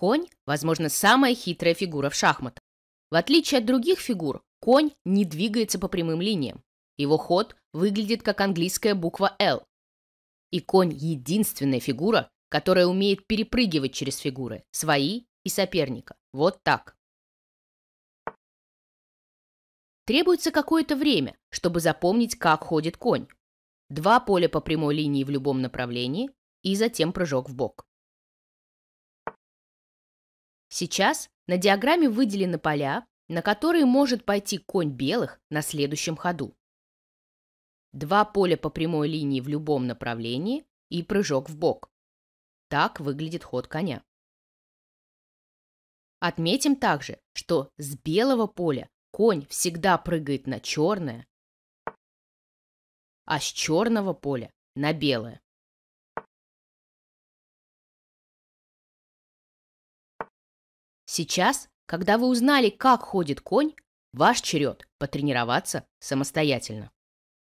Конь, возможно, самая хитрая фигура в шахматах. В отличие от других фигур, конь не двигается по прямым линиям. Его ход выглядит как английская буква L. И конь – единственная фигура, которая умеет перепрыгивать через фигуры, свои и соперника. Вот так. Требуется какое-то время, чтобы запомнить, как ходит конь. Два поля по прямой линии в любом направлении и затем прыжок в бок. Сейчас на диаграмме выделены поля, на которые может пойти конь белых на следующем ходу. Два поля по прямой линии в любом направлении и прыжок в бок. Так выглядит ход коня. Отметим также, что с белого поля конь всегда прыгает на черное, а с черного поля на белое. Сейчас, когда вы узнали, как ходит конь, ваш черед потренироваться самостоятельно.